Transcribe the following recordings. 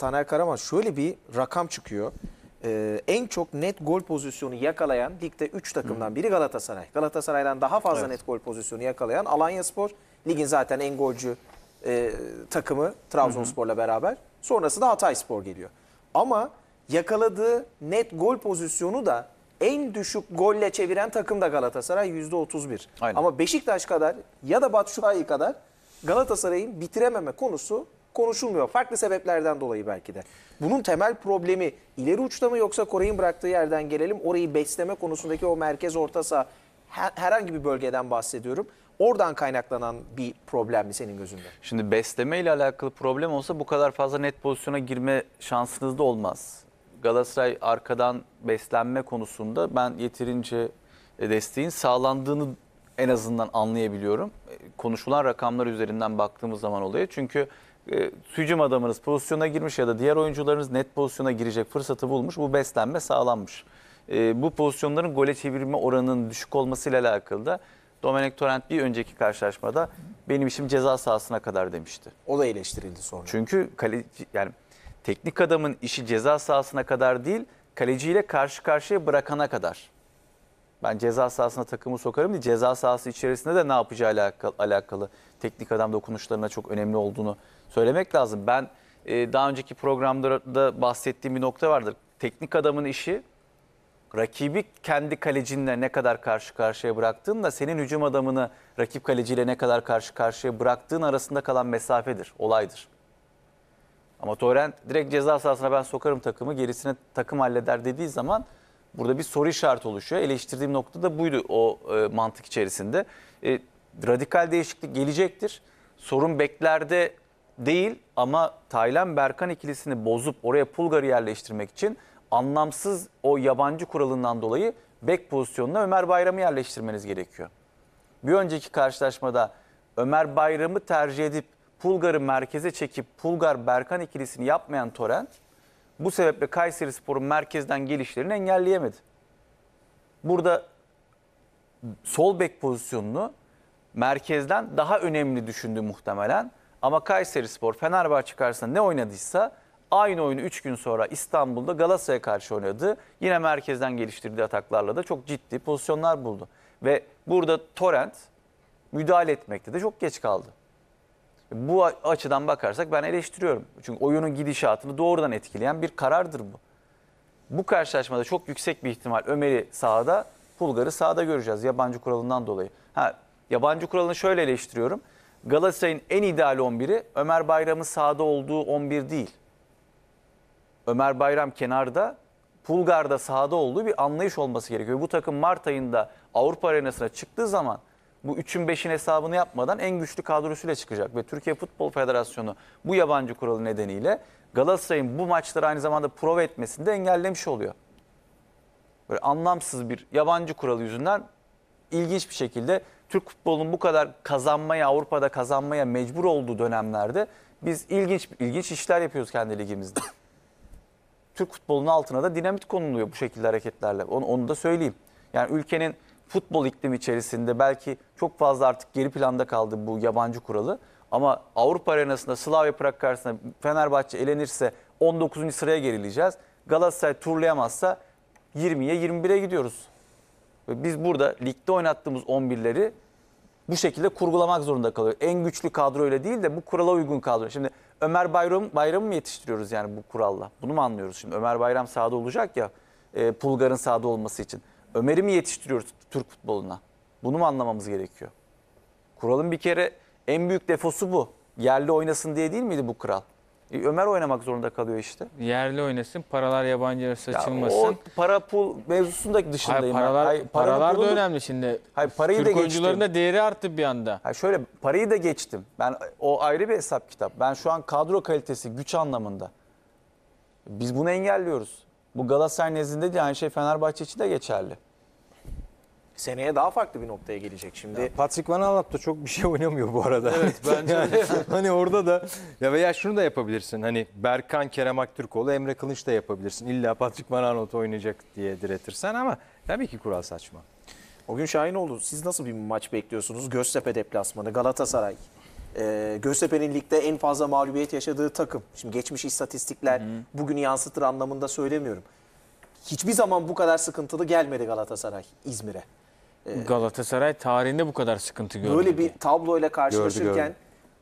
Taner Karaman şöyle bir rakam çıkıyor. Ee, en çok net gol pozisyonu yakalayan ligde 3 takımdan biri Galatasaray. Galatasaray'dan daha fazla evet. net gol pozisyonu yakalayan Alanya Spor. Ligin zaten en golcü e, takımı Trabzonspor'la beraber. Sonrası da Hatay Spor geliyor. Ama yakaladığı net gol pozisyonu da en düşük golle çeviren takım da Galatasaray %31. Aynen. Ama Beşiktaş kadar ya da Batshuayi kadar Galatasaray'ın bitirememe konusu konuşulmuyor. Farklı sebeplerden dolayı belki de. Bunun temel problemi ileri uçta mı yoksa Kore'nin bıraktığı yerden gelelim. Orayı besleme konusundaki o merkez orta herhangi bir bölgeden bahsediyorum. Oradan kaynaklanan bir problem mi senin gözünde? Şimdi besleme ile alakalı problem olsa bu kadar fazla net pozisyona girme şansınız da olmaz. Galatasaray arkadan beslenme konusunda ben yeterince e, desteğin sağlandığını en azından anlayabiliyorum. E, konuşulan rakamlar üzerinden baktığımız zaman oluyor. Çünkü e, hücum adamınız pozisyona girmiş ya da diğer oyuncularınız net pozisyona girecek fırsatı bulmuş. Bu beslenme sağlanmış. E, bu pozisyonların gole çevirme oranının düşük olmasıyla alakalı da Domenek Torrent bir önceki karşılaşmada benim işim ceza sahasına kadar demişti. O da eleştirildi sonra. Çünkü kale, yani teknik adamın işi ceza sahasına kadar değil, kaleciyle karşı karşıya bırakana kadar. Ben ceza sahasına takımı sokarım diye ceza sahası içerisinde de ne yapacağı alakalı, alakalı teknik adam dokunuşlarına çok önemli olduğunu söylemek lazım. Ben e, daha önceki programlarda bahsettiğim bir nokta vardır. Teknik adamın işi rakibi kendi kalecinle ne kadar karşı karşıya bıraktığınla senin hücum adamını rakip kaleciyle ne kadar karşı karşıya bıraktığın arasında kalan mesafedir, olaydır. Ama Torrent direkt ceza sahasına ben sokarım takımı gerisini takım halleder dediği zaman Burada bir soru işareti oluşuyor. Eleştirdiğim nokta da buydu o e, mantık içerisinde. E, radikal değişiklik gelecektir. Sorun beklerde değil ama Taylan Berkan ikilisini bozup oraya Pulgar'ı yerleştirmek için anlamsız o yabancı kuralından dolayı bek pozisyonuna Ömer Bayram'ı yerleştirmeniz gerekiyor. Bir önceki karşılaşmada Ömer Bayram'ı tercih edip Pulgar'ı merkeze çekip Pulgar Berkan ikilisini yapmayan Torrent bu sebeple Kayseri Spor'un merkezden gelişlerini engelleyemedi. Burada sol bek pozisyonunu merkezden daha önemli düşündü muhtemelen. Ama Kayseri Spor Fenerbahçe karşısında ne oynadıysa aynı oyunu 3 gün sonra İstanbul'da Galatasaray'a karşı oynadı. Yine merkezden geliştirdiği ataklarla da çok ciddi pozisyonlar buldu. Ve burada Torrent müdahale etmekte de çok geç kaldı. Bu açıdan bakarsak ben eleştiriyorum. Çünkü oyunun gidişatını doğrudan etkileyen bir karardır bu. Bu karşılaşmada çok yüksek bir ihtimal Ömer'i sağda, Pulgar'ı sağda göreceğiz yabancı kuralından dolayı. Ha, yabancı kuralını şöyle eleştiriyorum. Galatasaray'ın en ideal 11'i Ömer Bayram'ın sağda olduğu 11 değil. Ömer Bayram kenarda, Pulgar'da sahada olduğu bir anlayış olması gerekiyor. Bu takım Mart ayında Avrupa arenasına çıktığı zaman bu 3'ün 5'in hesabını yapmadan en güçlü kadrosuyla çıkacak. Ve Türkiye Futbol Federasyonu bu yabancı kuralı nedeniyle Galatasaray'ın bu maçları aynı zamanda prova etmesini de engellemiş oluyor. Böyle anlamsız bir yabancı kuralı yüzünden ilginç bir şekilde Türk futbolunun bu kadar kazanmaya, Avrupa'da kazanmaya mecbur olduğu dönemlerde biz ilginç ilginç işler yapıyoruz kendi ligimizde. Türk futbolunun altına da dinamit konuluyor bu şekilde hareketlerle. Onu, onu da söyleyeyim. Yani ülkenin futbol iklimi içerisinde belki çok fazla artık geri planda kaldı bu yabancı kuralı. Ama Avrupa arenasında Slavia Prag karşısında Fenerbahçe elenirse 19. sıraya gerileyeceğiz. Galatasaray turlayamazsa 20'ye 21'e gidiyoruz. Ve biz burada ligde oynattığımız 11'leri bu şekilde kurgulamak zorunda kalıyor. En güçlü kadro öyle değil de bu kurala uygun kadro. Şimdi Ömer Bayram Bayram'ı mı yetiştiriyoruz yani bu kuralla? Bunu mu anlıyoruz şimdi? Ömer Bayram sahada olacak ya e, Pulgar'ın sahada olması için. Ömer'i mi yetiştiriyoruz Türk futboluna? Bunu mu anlamamız gerekiyor? Kuralın bir kere en büyük defosu bu. Yerli oynasın diye değil miydi bu kural? E, Ömer oynamak zorunda kalıyor işte. Yerli oynasın, paralar yabancıya saçılmasın. Ya o para pul mevzusundaki dışındayım. Hayır, paralar, Hayır, paralar da önemli şimdi. Hayır, parayı Türk da geçtim. oyuncuların da değeri arttı bir anda. Hayır, şöyle parayı da geçtim. Ben o ayrı bir hesap kitap. Ben şu an kadro kalitesi, güç anlamında. Biz bunu engelliyoruz. Bu Galatasaray nezdinde de aynı şey Fenerbahçe için de geçerli. Seneye daha farklı bir noktaya gelecek şimdi. Ya Patrick Van Aanholt çok bir şey oynamıyor bu arada. Evet bence yani, hani orada da ya veya şunu da yapabilirsin. Hani Berkan, Kerem Aktürkoğlu, Emre Kılıç da yapabilirsin. İlla Patrick Van Aanholt oynayacak diye diretirsen ama tabii ki kural saçma. O gün Şahinoğlu siz nasıl bir maç bekliyorsunuz? Göztepe deplasmanı, Galatasaray. E, Göztepe'nin ligde en fazla mağlubiyet yaşadığı takım. Şimdi geçmiş istatistikler hı hı. bugünü yansıtır anlamında söylemiyorum. Hiçbir zaman bu kadar sıkıntılı gelmedi Galatasaray İzmir'e. E, Galatasaray tarihinde bu kadar sıkıntı gördü. Böyle bir tabloyla karşılaşırken gördü, gördü.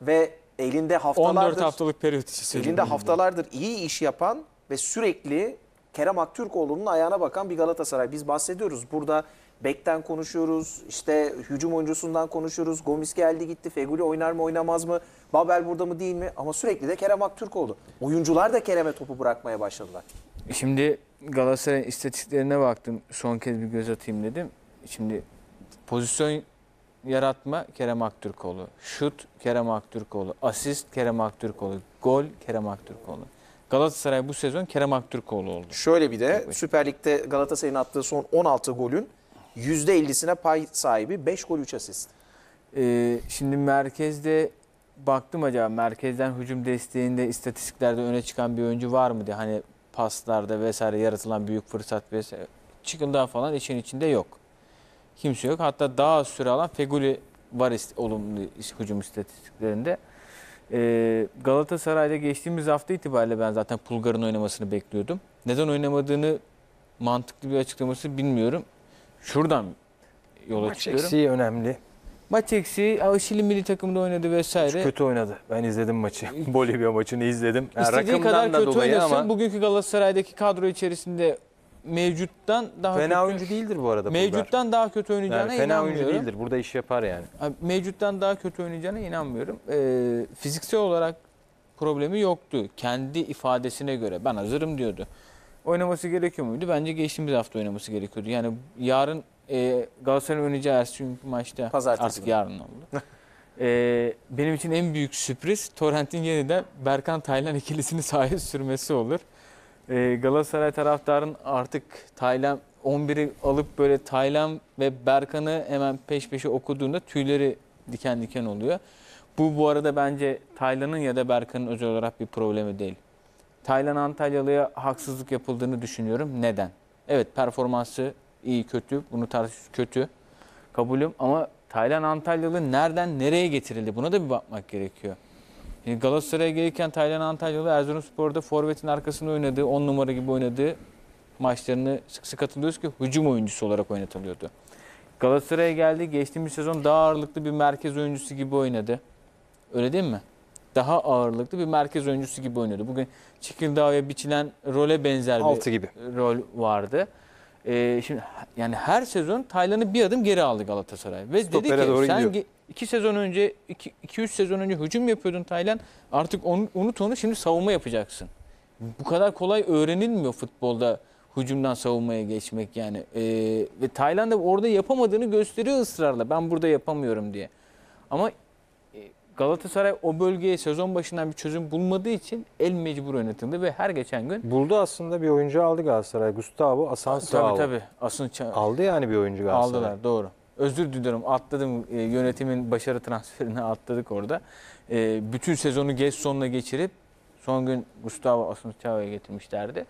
ve elinde haftalardır 14 haftalık periyot elinde haftalardır iyi iş yapan ve sürekli Kerem Aktürkoğlu'nun ayağına bakan bir Galatasaray. Biz bahsediyoruz. Burada Bek'ten konuşuyoruz, işte hücum oyuncusundan konuşuyoruz. Gomis geldi gitti, Feguli oynar mı oynamaz mı, Babel burada mı değil mi? Ama sürekli de Kerem Aktürk oldu. Oyuncular da Kerem'e topu bırakmaya başladılar. Şimdi Galatasaray istatistiklerine baktım. Son kez bir göz atayım dedim. Şimdi pozisyon yaratma Kerem Aktürkoğlu. Şut Kerem Aktürkoğlu. Asist Kerem Aktürkoğlu. Gol Kerem Aktürkoğlu. Galatasaray bu sezon Kerem Aktürkoğlu oldu. Şöyle bir de Süper Lig'de Galatasaray'ın attığı son 16 golün %50'sine pay sahibi 5 gol 3 asist. Ee, şimdi merkezde baktım acaba merkezden hücum desteğinde istatistiklerde öne çıkan bir oyuncu var mı diye. Hani paslarda vesaire yaratılan büyük fırsat vesaire. Çıkıldan falan işin içinde yok. Kimse yok. Hatta daha az süre alan Feguli var ist olumlu hücum istatistiklerinde. Ee, Galatasaray'da geçtiğimiz hafta itibariyle ben zaten Pulgar'ın oynamasını bekliyordum. Neden oynamadığını mantıklı bir açıklaması bilmiyorum şuradan yola Maç çıkıyorum. eksiği önemli. Maç eksiği, ama Şili milli takımında oynadı vesaire. Çok kötü oynadı. Ben izledim maçı. Bolivya maçını izledim. Yani İstediği kadar da kötü dolayı oynasın. Ama... Bugünkü Galatasaray'daki kadro içerisinde mevcuttan daha fena kötü, oyuncu değildir bu arada. Mevcuttan Bulgar. daha kötü oynayacağına yani fena inanmıyorum. oyuncu değildir. Burada iş yapar yani. Mevcuttan daha kötü oynayacağına inanmıyorum. Ee, fiziksel olarak problemi yoktu. Kendi ifadesine göre ben hazırım diyordu oynaması gerekiyor muydu? Bence geçtiğimiz hafta oynaması gerekiyordu. Yani yarın e, Galatasaray oynayacağı ertesi maçta Pazartesi artık mi? yarın oldu. e, benim için en büyük sürpriz Torrent'in yeniden Berkan Taylan ikilisini sahaya sürmesi olur. E, Galatasaray taraftarın artık Taylan 11'i alıp böyle Taylan ve Berkan'ı hemen peş peşe okuduğunda tüyleri diken diken oluyor. Bu bu arada bence Taylan'ın ya da Berkan'ın özel olarak bir problemi değil. Taylan Antalyalı'ya haksızlık yapıldığını düşünüyorum. Neden? Evet performansı iyi kötü. Bunu tartış kötü. Kabulüm ama Taylan Antalyalı nereden nereye getirildi? Buna da bir bakmak gerekiyor. Yani Galatasaray'a gelirken Taylan Antalyalı Erzurumspor'da forvetin arkasında oynadığı, 10 numara gibi oynadığı maçlarını sık sık hatırlıyoruz ki hücum oyuncusu olarak oynatılıyordu. Galatasaray'a geldi. Geçtiğimiz sezon daha ağırlıklı bir merkez oyuncusu gibi oynadı. Öyle değil mi? daha ağırlıklı bir merkez oyuncusu gibi oynuyordu. Bugün Çekildağ'a biçilen role benzer Altı bir gibi. rol vardı. Ee, şimdi yani her sezon Taylan'ı bir adım geri aldı Galatasaray. Ve Stopere dedi ki doğru sen ge- iki sezon önce, iki, iki üç sezon önce hücum yapıyordun Taylan. Artık onu, unut onu şimdi savunma yapacaksın. Bu kadar kolay öğrenilmiyor futbolda hücumdan savunmaya geçmek yani. Ee, ve Tayland'da orada yapamadığını gösteriyor ısrarla. Ben burada yapamıyorum diye. Ama Galatasaray o bölgeye sezon başından bir çözüm bulmadığı için el mecbur yönetildi ve her geçen gün... Buldu aslında bir oyuncu aldı Galatasaray. Gustavo Asansao. Tabii tabii. Asunça... Aldı yani bir oyuncu Galatasaray. Aldılar doğru. Özür diliyorum atladım e, yönetimin başarı transferini atladık orada. E, bütün sezonu geç sonuna geçirip son gün Gustavo Asunçao'ya getirmişlerdi.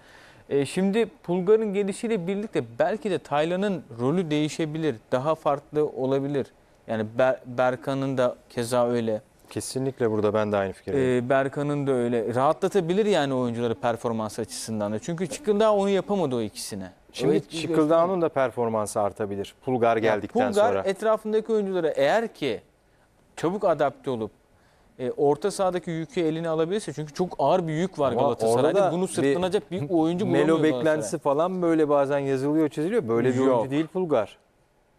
E, şimdi Pulgar'ın gelişiyle birlikte belki de Taylan'ın rolü değişebilir. Daha farklı olabilir. Yani Ber Berkan'ın da keza öyle. Kesinlikle burada ben de aynı fikirdeyim. Ee, Berkan'ın da öyle. Rahatlatabilir yani oyuncuları performans açısından da. Çünkü Çıkıldağ onu yapamadı o ikisine. Şimdi Çıkıldağ'ın da performansı artabilir. Pulgar geldikten yani Pulgar, sonra. Pulgar etrafındaki oyunculara eğer ki çabuk adapte olup e, orta sahadaki yükü eline alabilirse çünkü çok ağır bir yük var Ama Galatasaray'da. Bunu sırtlanacak bir, bir oyuncu bulamıyor Melo beklentisi falan böyle bazen yazılıyor çiziliyor. Böyle bir Yok. oyuncu değil Pulgar.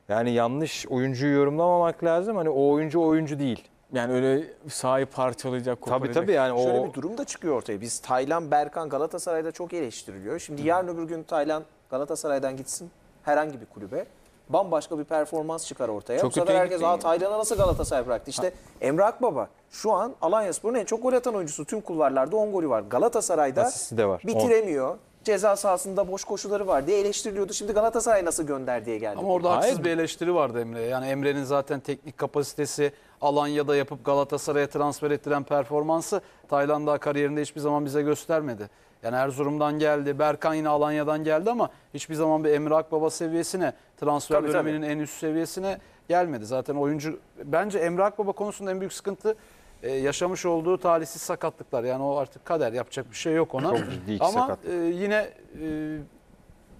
Yani yanlış oyuncuyu yorumlamamak lazım. Hani o oyuncu oyuncu değil. Yani öyle sahayı parçalayacak, Tabii koparacak. tabii yani o Şöyle bir durum da çıkıyor ortaya. Biz Taylan Berkan Galatasaray'da çok eleştiriliyor. Şimdi yarın öbür gün Taylan Galatasaray'dan gitsin herhangi bir kulübe. Bambaşka bir performans çıkar ortaya. Çok Bu sefer herkes gitti Aa, Taylan'a nasıl Galatasaray bıraktı? İşte Emre Akbaba şu an Alanyaspor'un en çok gol atan oyuncusu. Tüm kulvarlarda 10 golü var. Galatasaray'da var. bitiremiyor ceza sahasında boş koşuları var diye eleştiriliyordu. Şimdi Galatasaray nasıl gönder diye geldi. Ama orada haksız bir eleştiri vardı Emre. Yani Emre'nin zaten teknik kapasitesi Alanya'da yapıp Galatasaray'a transfer ettiren performansı Tayland'a kariyerinde hiçbir zaman bize göstermedi. Yani Erzurum'dan geldi, Berkan yine Alanya'dan geldi ama hiçbir zaman bir Emre Akbaba seviyesine, transfer tabii, döneminin tabii. en üst seviyesine gelmedi. Zaten oyuncu bence Emre Akbaba konusunda en büyük sıkıntı e, yaşamış olduğu talihsiz sakatlıklar. Yani o artık kader yapacak bir şey yok ona. Çok ciddi iki Ama e, yine e,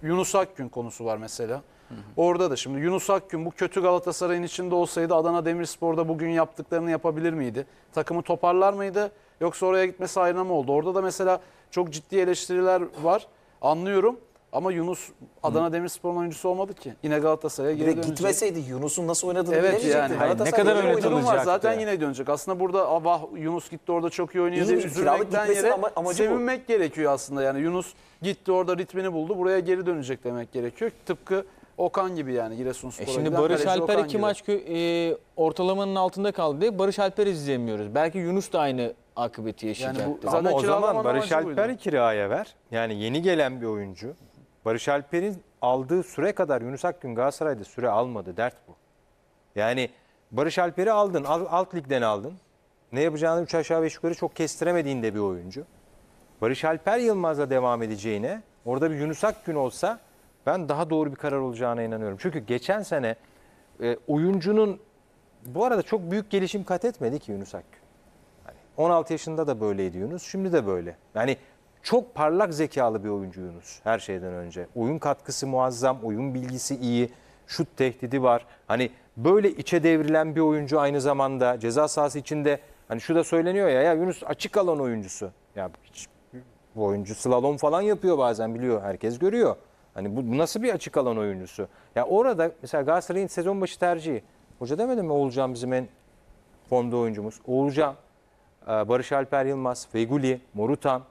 Yunus Akgün konusu var mesela. Orada da şimdi Yunus Akgün bu kötü Galatasaray'ın içinde olsaydı Adana Demirspor'da bugün yaptıklarını yapabilir miydi? Takımı toparlar mıydı? Yoksa oraya gitmesi ayrına mı oldu? Orada da mesela çok ciddi eleştiriler var. Anlıyorum. Ama Yunus Adana Demirspor'un oyuncusu olmadı ki. Yine Galatasaray'a geri Direkt dönecek. gitmeseydi Yunus'un nasıl oynadığını evet, bilemeyecekti. Yani. Hani ne kadar öyle durum var zaten yine dönecek. Aslında burada ah vah Yunus gitti orada çok iyi oynuyor diye üzülmekten yere ama, sevinmek bu. gerekiyor aslında. Yani Yunus gitti orada ritmini buldu buraya geri dönecek demek gerekiyor. Tıpkı Okan gibi yani Giresunspor'a. E şimdi Barış Alper Okan iki gibi. maç e, ortalamanın altında kaldı diye Barış Alper izleyemiyoruz. Belki Yunus da aynı akıbeti yaşayacaktı. Yani bu, Ama o zaman Barış Alper'i kiraya ver. Yani yeni gelen bir oyuncu. Barış Alper'in aldığı süre kadar Yunus Akgün Galatasaray'da süre almadı. Dert bu. Yani Barış Alper'i aldın. Alt, alt ligden aldın. Ne yapacağını 3 aşağı 5 yukarı çok kestiremediğinde bir oyuncu. Barış Alper Yılmaz'la devam edeceğine orada bir Yunus Akgün olsa ben daha doğru bir karar olacağına inanıyorum. Çünkü geçen sene e, oyuncunun bu arada çok büyük gelişim kat etmedi ki Yunus Akgün. Yani 16 yaşında da böyleydi Yunus, şimdi de böyle. Yani çok parlak zekalı bir oyuncu Yunus her şeyden önce. Oyun katkısı muazzam, oyun bilgisi iyi, şut tehdidi var. Hani böyle içe devrilen bir oyuncu aynı zamanda ceza sahası içinde hani şu da söyleniyor ya ya Yunus açık alan oyuncusu. Ya hiç, bu oyuncu slalom falan yapıyor bazen biliyor herkes görüyor. Hani bu, bu nasıl bir açık alan oyuncusu? Ya orada mesela Galatasaray'ın sezon başı tercihi. Hoca demedi mi olacağım bizim en formda oyuncumuz? Oğulcan, Barış Alper Yılmaz, Feguli, Morutan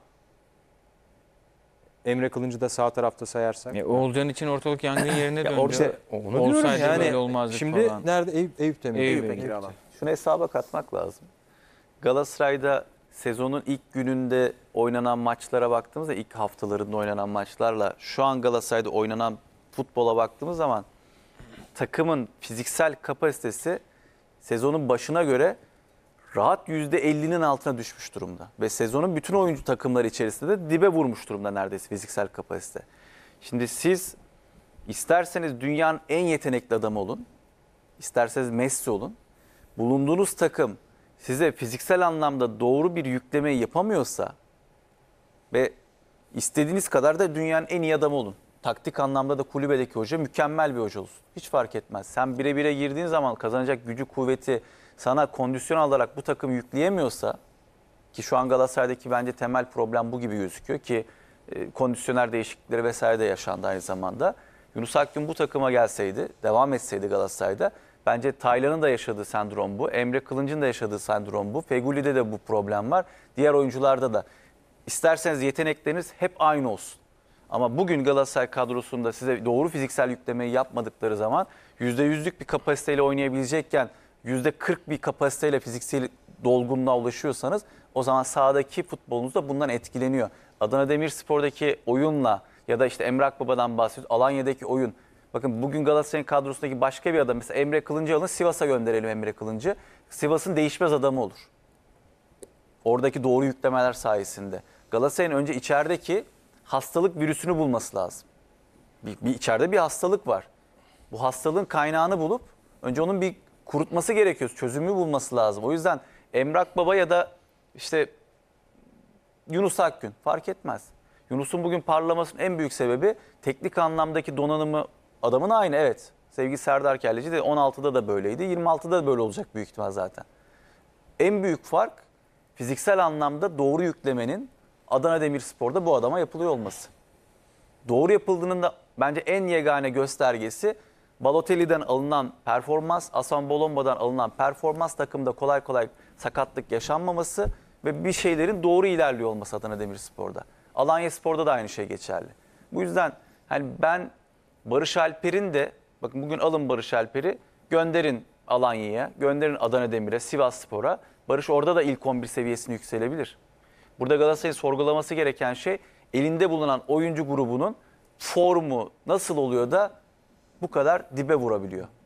Emre Kılıncı da sağ tarafta sayarsak. Ya, e, Oğulcan için ortalık yangın yerine döndü. Işte, onu Olsaydı diyorum yani. olmazdı şimdi falan. nerede? Eyüp, Eyüp'te mi? Eyüp, Eyüp, Eyüp Şunu hesaba katmak lazım. Galatasaray'da sezonun ilk gününde oynanan maçlara baktığımızda ilk haftalarında oynanan maçlarla şu an Galatasaray'da oynanan futbola baktığımız zaman takımın fiziksel kapasitesi sezonun başına göre rahat %50'nin altına düşmüş durumda. Ve sezonun bütün oyuncu takımları içerisinde de dibe vurmuş durumda neredeyse fiziksel kapasite. Şimdi siz isterseniz dünyanın en yetenekli adamı olun, isterseniz Messi olun. Bulunduğunuz takım size fiziksel anlamda doğru bir yüklemeyi yapamıyorsa ve istediğiniz kadar da dünyanın en iyi adamı olun. Taktik anlamda da kulübedeki hoca mükemmel bir hoca olsun. Hiç fark etmez. Sen bire bire girdiğin zaman kazanacak gücü, kuvveti, sana kondisyon alarak bu takım yükleyemiyorsa ki şu an Galatasaray'daki bence temel problem bu gibi gözüküyor ki e, kondisyoner değişiklikleri vesaire de yaşandı aynı zamanda. Yunus Akgün bu takıma gelseydi, devam etseydi Galatasaray'da bence Taylan'ın da yaşadığı sendrom bu. Emre Kılınç'ın da yaşadığı sendrom bu. Feguli'de de bu problem var. Diğer oyuncularda da. isterseniz yetenekleriniz hep aynı olsun. Ama bugün Galatasaray kadrosunda size doğru fiziksel yüklemeyi yapmadıkları zaman %100'lük bir kapasiteyle oynayabilecekken %40 bir kapasiteyle fiziksel dolgunluğa ulaşıyorsanız o zaman sahadaki futbolunuz da bundan etkileniyor. Adana Demirspor'daki oyunla ya da işte Emre Akbaba'dan bahsediyoruz. Alanya'daki oyun. Bakın bugün Galatasaray'ın kadrosundaki başka bir adam mesela Emre Kılıncı alın Sivas'a gönderelim Emre Kılıncı. Sivas'ın değişmez adamı olur. Oradaki doğru yüklemeler sayesinde. Galatasaray'ın önce içerideki hastalık virüsünü bulması lazım. Bir, bir içeride bir hastalık var. Bu hastalığın kaynağını bulup önce onun bir kurutması gerekiyor. Çözümü bulması lazım. O yüzden Emrak Baba ya da işte Yunus Akgün fark etmez. Yunus'un bugün parlamasının en büyük sebebi teknik anlamdaki donanımı adamın aynı evet. Sevgi Serdar Kelleci de 16'da da böyleydi. 26'da da böyle olacak büyük ihtimal zaten. En büyük fark fiziksel anlamda doğru yüklemenin Adana Demirspor'da bu adama yapılıyor olması. Doğru yapıldığının da bence en yegane göstergesi Balotelli'den alınan performans, Asan Bolomba'dan alınan performans takımda kolay kolay sakatlık yaşanmaması ve bir şeylerin doğru ilerliyor olması Adana Demirspor'da. Alanya Spor'da da aynı şey geçerli. Bu yüzden hani ben Barış Alper'in de bakın bugün alın Barış Alper'i gönderin Alanya'ya, gönderin Adana Demir'e, Sivas Spor'a. Barış orada da ilk 11 seviyesini yükselebilir. Burada Galatasaray'ın sorgulaması gereken şey elinde bulunan oyuncu grubunun formu nasıl oluyor da bu kadar dibe vurabiliyor.